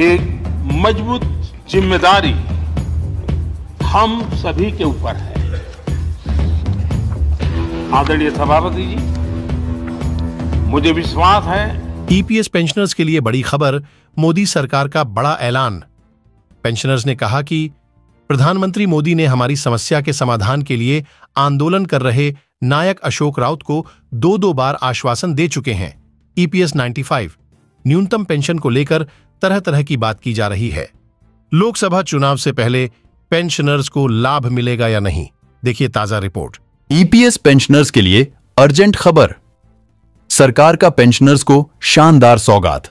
एक मजबूत जिम्मेदारी हम सभी के ऊपर है आदरणीय सभापति जी मुझे विश्वास है ईपीएस e पेंशनर्स के लिए बड़ी खबर मोदी सरकार का बड़ा ऐलान पेंशनर्स ने कहा कि प्रधानमंत्री मोदी ने हमारी समस्या के समाधान के लिए आंदोलन कर रहे नायक अशोक राउत को दो दो बार आश्वासन दे चुके हैं ईपीएस e 95 न्यूनतम पेंशन को लेकर तरह तरह की बात की जा रही है लोकसभा चुनाव से पहले पेंशनर्स को लाभ मिलेगा या नहीं देखिए ताजा रिपोर्ट ईपीएस e पेंशनर्स के लिए अर्जेंट खबर सरकार का पेंशनर्स को शानदार सौगात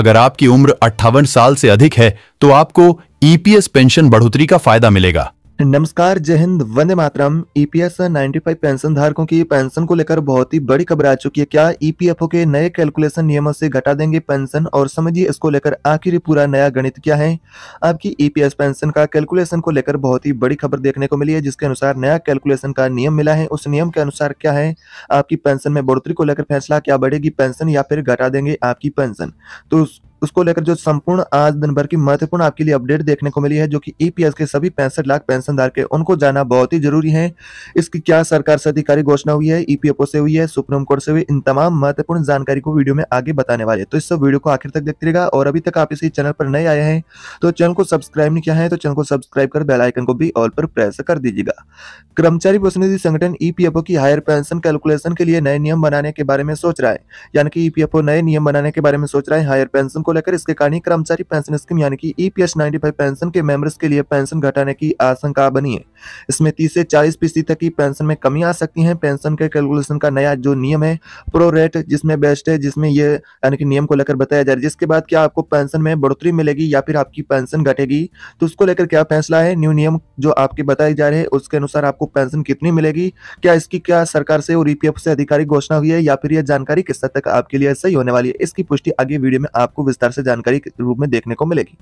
अगर आपकी उम्र अट्ठावन साल से अधिक है तो आपको ईपीएस e पेंशन बढ़ोतरी का फायदा मिलेगा नमस्कार जय हिंद वंदे मातरम ईपीएस e 95 पेंशन धारकों की पेंशन को लेकर बहुत ही बड़ी खबर आ चुकी है क्या ईपीएफओ e के नए कैलकुलेशन नियमों से घटा देंगे पेंशन और समझिए इसको लेकर आखिर पूरा नया गणित क्या है आपकी ईपीएस e पेंशन का कैलकुलेशन को लेकर बहुत ही बड़ी खबर देखने को मिली है जिसके अनुसार नया कैलकुलेशन का नियम मिला है उस नियम के अनुसार क्या है आपकी पेंशन में बढ़ोतरी को लेकर फैसला क्या बढ़ेगी पेंशन या फिर घटा देंगे आपकी पेंशन तो उसको लेकर जो संपूर्ण आज दिन भर की महत्वपूर्ण आपके लिए अपडेट देखने को मिली है जो कि ईपीएस e के सभी पैंसठ लाख पेंशनदार के उनको जाना बहुत ही जरूरी है इसकी क्या सरकार से अधिकारी घोषणा हुई है ईपीएफओ e से हुई है सुप्रीम कोर्ट से हुई इन तमाम महत्वपूर्ण जानकारी को वीडियो में आगे बताने वाले तो इस वीडियो को आखिर तक देखते रहेगा और अभी तक आप इसी चैनल पर नए आए हैं तो चैनल को सब्सक्राइब नहीं किया है तो चैनल को सब्सक्राइब कर बेलाइकन को भी ऑल पर प्रेस कर दीजिएगा कर्मचारी प्रतिनिधि संगठन ईपीएफओ e की हायर पेंशन कैलकुलेशन के लिए नए नियम बनाने के बारे में सोच रहा है यानी कि ईपीएफओ नए नियम बनाने के बारे में सोच रहा है हायर पेंशन को लेकर इसके कारण ही कर्मचारी पेंशन स्कीम यानी कि ईपीएस e 95 पेंशन के मेंबर्स के लिए पेंशन घटाने की आशंका बनी है इसमें 30 से 40 फीसदी तक की पेंशन में कमी आ सकती है पेंशन के कैलकुलेशन का नया जो नियम है प्रोरेट जिसमें बेस्ट है जिसमें ये यानी कि नियम को लेकर बताया जा रहा है जिसके बाद क्या आपको पेंशन में बढ़ोतरी मिलेगी या फिर आपकी पेंशन घटेगी तो उसको लेकर क्या फैसला है न्यू नियम जो आपके बताए जा रहे हैं उसके अनुसार आपको पेंशन कितनी मिलेगी क्या इसकी क्या सरकार से और ईपीएफ e से अधिकारी घोषणा हुई है या फिर यह जानकारी किस तक आपके लिए सही होने वाली है इसकी पुष्टि आगे वीडियो में आपको विस्तार से जानकारी रूप में देखने को मिलेगी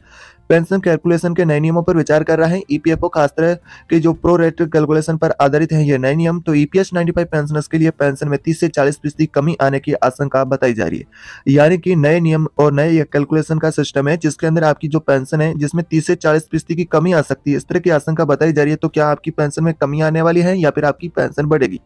पेंशन कैलकुलेशन के नए नियमों पर विचार कर रहे हैं ईपीएफओ e खास तरह के जो प्रो रेट कैलकुलेशन पर आधारित है ये नए नियम तो ईपीएस 95 पेंशनर्स के लिए पेंशन में तीस से चालीस फीसदी कमी आने की आशंका बताई जा रही है यानी कि नए नियम और नए कैलकुलेशन का सिस्टम है जिसके अंदर आपकी जो पेंशन है जिसमें तीस से चालीस फीसदी की कमी आ सकती है इस तरह की आशंका बताई जा रही है तो क्या आपकी पेंशन में कमी आने वाली है या फिर आपकी पेंशन बढ़ेगी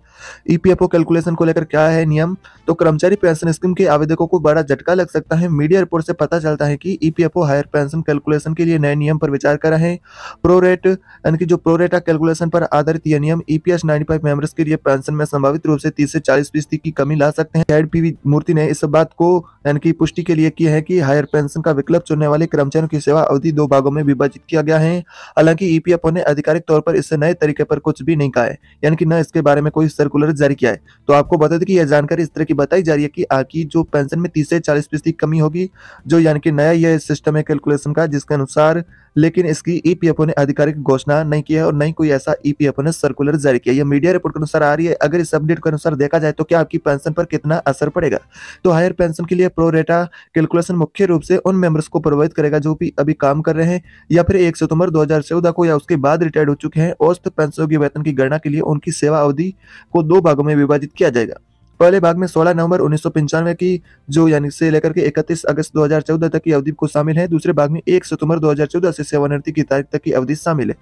ईपीएफओ e कैलकुलेशन को लेकर क्या है नियम तो कर्मचारी पेंशन स्कीम के आवेदकों को बड़ा झटका लग सकता है मीडिया रिपोर्ट से पता चलता है कि ईपीएफओ हायर पेंशन कैलकुलेशन के लिए नए नियम पर विचार कर रहे हैं प्रोरेट यानी कि जो प्रोरेटा कैलकुलेशन पर आधारित यह नियम ईपीएस 95 मेंबर्स के लिए पेंशन में संभावित रूप से 30 से 40 फीसदी की कमी ला सकते हैं हेड पीवी मूर्ति ने इस बात को यानी कि पुष्टि के लिए की है कि हायर पेंशन का विकल्प चुनने वाले कर्मचारियों की सेवा अवधि दो भागों में विभाजित किया गया है हालांकि ईपीएफओ e ने आधिकारिक तौर पर इससे नए तरीके पर कुछ भी नहीं कहा है यानी कि न इसके बारे में कोई सर्कुलर जारी किया है तो आपको बता दें कि यह जानकारी इस तरह की बताई जा रही है कि आपकी जो पेंशन में तीस से चालीस फीसदी कमी होगी जो यानी कि नया यह सिस्टम है कैलकुलेशन का जिसके अनुसार लेकिन इसकी ईपीएफओ e ने आधिकारिक घोषणा नहीं किया है और नहीं कोई ऐसा ईपीएफओ e ने सर्कुलर जारी किया यह मीडिया रिपोर्ट के अनुसार आ रही है अगर इस अपडेट के अनुसार देखा जाए तो क्या आपकी पेंशन पर कितना असर पड़ेगा तो हायर पेंशन के लिए प्रोरेटा कैलकुलेशन मुख्य रूप से उन मेंबर्स को प्रभावित करेगा जो भी अभी काम कर रहे हैं या फिर एक सितंबर दो को या उसके बाद रिटायर्ड हो चुके हैं औस्त पेंशनों के वेतन की गणना के लिए उनकी सेवा अवधि को दो भागों में विभाजित किया जाएगा पहले भाग में 16 नवंबर उन्नीस की जो यानी से लेकर के 31 अगस्त 2014 तक की अवधि को शामिल है दूसरे भाग में 1 सितंबर 2014 से सेवानिवृत्ति की तारीख तक की अवधि शामिल है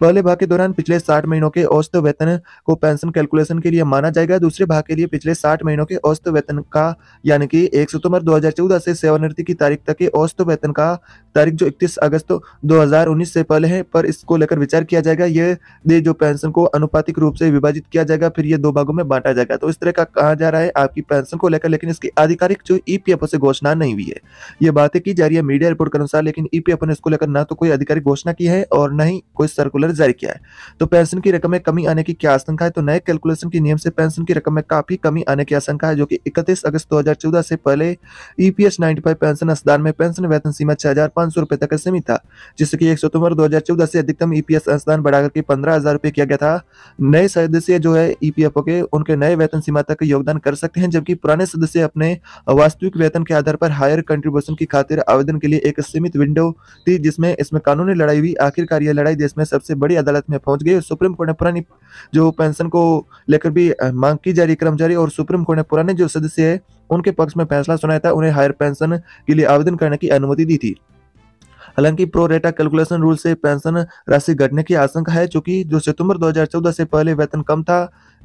पहले भाग के दौरान पिछले 60 महीनों के औसत वेतन को पेंशन कैलकुलेशन के लिए माना जाएगा दूसरे भाग के लिए पिछले 60 महीनों के औसत वेतन का यानी कि 1 सितंबर 2014 से सेवानिवृत्ति की तारीख तक के औसत वेतन का तारीख जो 31 अगस्त 2019 से पहले है पर इसको लेकर विचार किया जाएगा ये जो पेंशन को अनुपातिक रूप से विभाजित किया जाएगा फिर ये दो भागों में बांटा जाएगा तो इस तरह का जा रहा है आपकी पेंशन को लेकर लेकिन इसकी आधिकारिक जो ईपीएफओ e से घोषणा नहीं हुई है ये बातें की जा रही है मीडिया रिपोर्ट के अनुसार लेकिन ईपीएफओ e ने इसको लेकर ना तो कोई आधिकारिक घोषणा की है और न ही कोई सर्कुलर जारी किया है तो पेंशन की रकम में कमी आने की क्या आशंका है तो नए कैलकुलेशन के नियम से पेंशन की रकम में काफी कमी आने की आशंका है जो कि इकतीस अगस्त 2014 से पहले ईपीएस e 95 पेंशन अंशदान में पेंशन वेतन सीमा छह हजार पांच सौ रुपए तक सीमित था जिससे कि एक सितंबर 2014 से अधिकतम ईपीएस अंशदान बढ़ाकर के पंद्रह हजार रुपए किया गया था नए सदस्य जो है ईपीएफओ के उनके नए वेतन सीमा तक योगदान आवेदन कर सकते हैं जबकि पुराने सदस्य अपने वास्तविक वेतन के आधार पर हायर कंट्रीब्यूशन की खातिर आवेदन के लिए एक सीमित विंडो थी जिसमें इसमें कानूनी लड़ाई हुई आखिरकार यह लड़ाई देश में सबसे बड़ी अदालत में पहुंच गई सुप्रीम कोर्ट ने पुरानी जो पेंशन को लेकर भी मांग की जा रही कर्मचारी और सुप्रीम कोर्ट ने पुराने जो सदस्य है उनके पक्ष में फैसला सुनाया था उन्हें हायर पेंशन के लिए आवेदन करने की अनुमति दी थी हालांकि प्रोरेटा कैलकुलेशन रूल से पेंशन राशि घटने की आशंका है चूंकि जो सितंबर 2014 से पहले वेतन कम था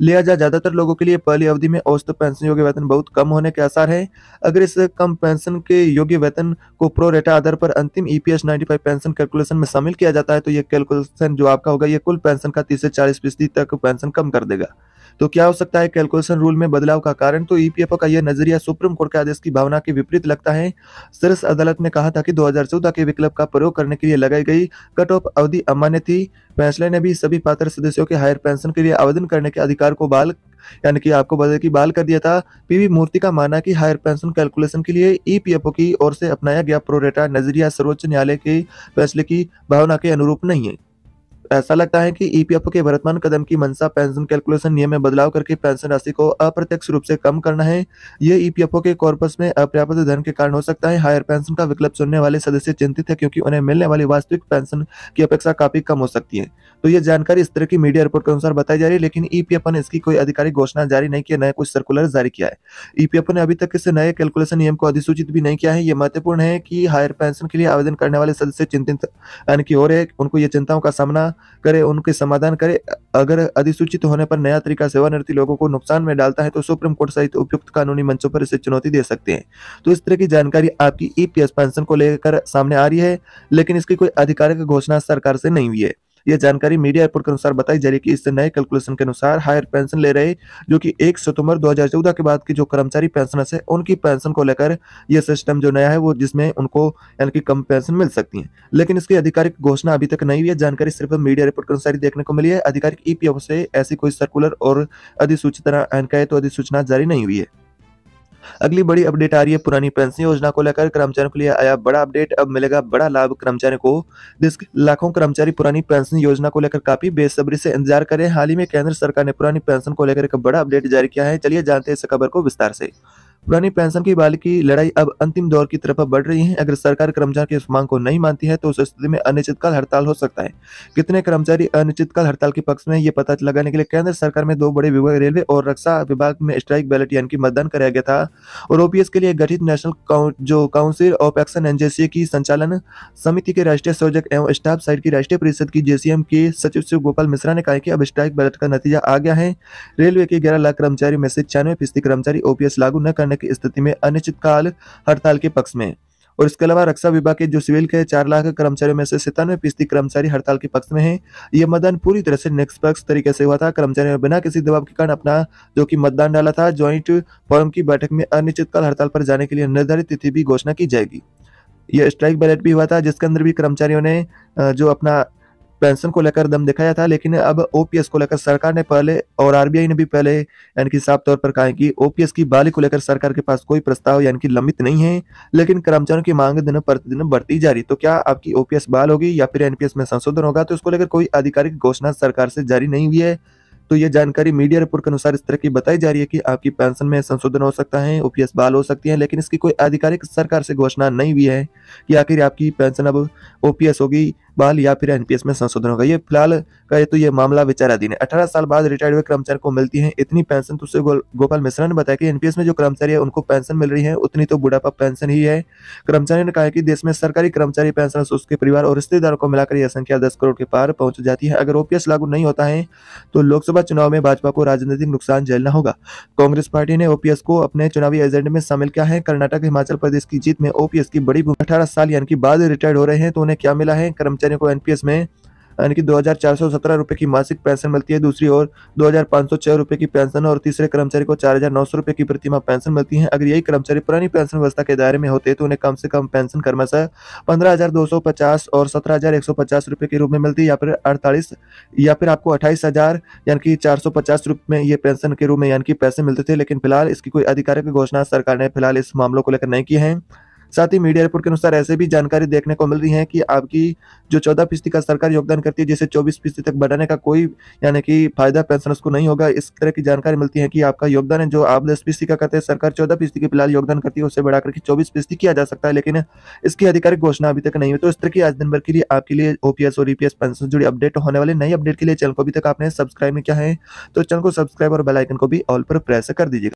जाए ज्यादातर लोगों के लिए पहली अवधि में औसत पेंशन योग्य वेतन बहुत कम होने के आसार है अगर इस कम पेंशन के योग्य वेतन को प्रोरेटा आधार पर अंतिम ईपीएस 95 पेंशन कैलकुलेशन में शामिल किया जाता है तो यह कैलकुलेशन जो आपका होगा यह कुल पेंशन का तीस से चालीस फीसदी तक पेंशन कम कर देगा तो क्या हो सकता है कैलकुलेशन रूल में बदलाव का कारण तो ईपीएफओ का यह नजरिया सुप्रीम कोर्ट के आदेश की भावना के विपरीत लगता है सिर्स अदालत ने कहा था कि 2014 के विकल्प का प्रयोग करने के लिए लगाई गई कट ऑफ अवधि अमान्य थी फैसले ने भी सभी पात्र सदस्यों के हायर पेंशन के लिए आवेदन करने के अधिकार को बाल यानी कि आपको बदल की बाल कर दिया था पीवी मूर्ति का माना कि हायर पेंशन कैलकुलेशन के लिए ईपीएफओ की ओर से अपनाया गया प्रोरेटा नजरिया सर्वोच्च न्यायालय के फैसले की भावना के अनुरूप नहीं है ऐसा लगता है कि ईपीएफओ e के वर्तमान कदम की मंशा पेंशन कैलकुलेशन नियम में बदलाव करके पेंशन राशि को अप्रत्यक्ष रूप से कम करना है यह ईपीएफओ e के कॉर्पस में अपर्याप्त धन के कारण हो सकता है हायर पेंशन का विकल्प सुनने वाले सदस्य चिंतित है क्योंकि उन्हें मिलने वाली वास्तविक पेंशन की अपेक्षा काफी कम हो सकती है तो यह जानकारी इस तरह की मीडिया रिपोर्ट के अनुसार बताई जा रही है लेकिन ईपीएफओ e ने इसकी कोई आधिकारिक घोषणा जारी नहीं किया नया कुछ सर्कुलर जारी किया है ईपीएफओ ने अभी तक इस नए कैलकुलेशन नियम को अधिसूचित भी नहीं किया है यह महत्वपूर्ण है कि हायर पेंशन के लिए आवेदन करने वाले सदस्य चिंतित यानी कि हो रहे उनको ये चिंताओं का सामना करे उनके समाधान करे अगर अधिसूचित होने पर नया तरीका सेवानिवृत्ति लोगों को नुकसान में डालता है तो सुप्रीम कोर्ट सहित उपयुक्त कानूनी मंचों पर इसे चुनौती दे सकते हैं तो इस तरह की जानकारी आपकी ई पेंशन को लेकर सामने आ रही है लेकिन इसकी कोई आधिकारिक घोषणा सरकार से नहीं हुई है यह जानकारी मीडिया रिपोर्ट के अनुसार बताई जा रही है कि इस नए कैलकुलेशन के अनुसार हायर पेंशन ले रहे जो कि एक सितंबर 2014 के बाद की जो कर्मचारी पेंशनर्स है उनकी पेंशन को लेकर यह सिस्टम जो नया है वो जिसमें उनको यानी कि कम पेंशन मिल सकती है लेकिन इसकी आधिकारिक घोषणा अभी तक नहीं हुई है जानकारी सिर्फ मीडिया रिपोर्ट के अनुसार देखने को मिली है आधिकारिक ईपीएफ से ऐसी कोई सर्कुलर और अधिसूचना तो अधिसूचना जारी नहीं हुई है अगली बड़ी अपडेट आ रही है पुरानी पेंशन योजना को लेकर कर्मचारियों के लिए आया बड़ा अपडेट अब मिलेगा बड़ा लाभ कर्मचारियों को जिसके लाखों कर्मचारी पुरानी पेंशन योजना को लेकर काफी बेसब्री से इंतजार करें हाल ही में केंद्र सरकार ने पुरानी पेंशन को लेकर एक बड़ा अपडेट जारी किया है चलिए जानते हैं इस खबर को विस्तार से पुरानी पेंशन की बाल की लड़ाई अब अंतिम दौर की तरफ बढ़ रही है अगर सरकार कर्मचारी की इस मांग को नहीं मानती है तो उस स्थिति में अनिश्चितकाल हड़ताल हो सकता है कितने कर्मचारी अनिश्चितकाल हड़ताल के पक्ष में ये पता लगाने के लिए केंद्र सरकार में दो बड़े विभाग रेलवे और रक्षा विभाग में स्ट्राइक बैलेट यानी कि मतदान कराया गया था और ओपीएस के लिए गठित नेशनल जो काउंसिल ऑफ एक्शन एंड की संचालन समिति के राष्ट्रीय संयोजक एवं स्टाफ साइड की राष्ट्रीय परिषद की जेसीएम के सचिव शिव गोपाल मिश्रा ने कहा कि अब स्ट्राइक बैलेट का नतीजा आ गया है रेलवे के ग्यारह लाख कर्मचारी में से छियानवे फीसदी कर्मचारी ओपीएस लागू न करने करने की स्थिति में अनिश्चितकाल हड़ताल के पक्ष में और इसके अलावा रक्षा विभाग के जो सिविल के चार लाख कर्मचारियों में से सितानवे फीसदी कर्मचारी हड़ताल के पक्ष में हैं यह मतदान पूरी तरह से निष्पक्ष तरीके से हुआ था कर्मचारियों ने बिना किसी दबाव के कारण अपना जो कि मतदान डाला था ज्वाइंट फोरम की बैठक में अनिश्चितकाल हड़ताल पर जाने के लिए निर्धारित तिथि भी घोषणा की जाएगी यह स्ट्राइक बैलेट भी हुआ था जिसके अंदर भी कर्मचारियों ने जो अपना पेंशन को लेकर दम दिखाया था लेकिन अब ओपीएस को लेकर सरकार ने पहले और आरबीआई ने भी पहले यानी कि साफ तौर पर कहा कि ओपीएस की बाली को लेकर सरकार के पास कोई प्रस्ताव यानी कि लंबित नहीं है लेकिन कर्मचारियों की मांग दिन प्रतिदिन बढ़ती जा रही तो क्या आपकी ओपीएस बाल होगी या फिर एनपीएस में संशोधन होगा तो इसको लेकर कोई आधिकारिक घोषणा सरकार से जारी नहीं हुई है तो ये जानकारी मीडिया रिपोर्ट के अनुसार इस तरह की बताई जा रही है कि आपकी पेंशन में संशोधन हो सकता है ओपीएस बाल हो सकती है लेकिन इसकी कोई आधिकारिक सरकार से घोषणा नहीं हुई है कि आखिर आपकी पेंशन अब ओपीएस होगी बहाल या फिर एनपीएस में संशोधन होगा ये फिलहाल कहे तो ये मामला विचाराधीन है अठारह साल बाद रिटायर्ड हुए कर्मचारी को मिलती है इतनी पेंशन तो गो, गोपाल मिश्रा ने बताया कि एनपीएस में जो कर्मचारी है उनको पेंशन मिल रही है उतनी तो बुढ़ापा पेंशन ही है कर्मचारी ने कहा कि देश में सरकारी कर्मचारी पेंशन उसके परिवार और रिश्तेदारों को मिलाकर यह संख्या दस करोड़ के पार पहुंच जाती है अगर ओपीएस लागू नहीं होता है तो लोकसभा चुनाव में भाजपा को राजनीतिक नुकसान झेलना होगा कांग्रेस पार्टी ने ओपीएस को अपने चुनावी एजेंडे में शामिल किया है कर्नाटक हिमाचल प्रदेश की जीत में ओपीएस की बड़ी अठारह साल यानी कि बाद रिटायर्ड हो रहे हैं तो उन्हें क्या मिला है कर्मचारी कर्मचारियों को एनपीएस में यानी कि दो रुपए की मासिक पेंशन मिलती है दूसरी ओर दो रुपए की पेंशन और तीसरे कर्मचारी को चार रुपए की प्रतिमा पेंशन मिलती है अगर यही कर्मचारी पुरानी पेंशन व्यवस्था के दायरे में होते तो उन्हें कम से कम पेंशन कर्मशः पंद्रह और सत्रह रुपए के रूप में मिलती या फिर अड़तालीस या फिर आपको अट्ठाईस यानी कि चार रुपए में ये पेंशन के रूप में यानी कि पैसे मिलते थे लेकिन फिलहाल इसकी कोई आधिकारिक घोषणा सरकार ने फिलहाल इस मामलों को लेकर नहीं की है साथ ही मीडिया रिपोर्ट के अनुसार ऐसे भी जानकारी देखने को मिल रही है कि आपकी जो चौदह फीसदी का सरकार योगदान करती है जिसे चौबीस फीसदी तक बढ़ाने का कोई यानी कि फायदा पेंशनर्स को नहीं होगा इस तरह की जानकारी मिलती है कि आपका योगदान है जो आप दस फीसदी का करते हैं सरकार चौदह फीसदी की फिलहाल योगदान करती है उसे बढ़ाकर के चौबीस फीसदी किया जा सकता है लेकिन इसकी आधिकारिक घोषणा अभी तक नहीं हुई तो इस तरह की आज दिन भर के लिए आपके लिए ओपीएस और ईपीएस पेंशन जुड़ी अपडेट होने वाले नई अपडेट के लिए चैनल को अभी तक आपने सब्सक्राइब नहीं किया है तो चैनल को सब्सक्राइब और बेलाइकन को भी ऑल पर प्रेस कर दीजिएगा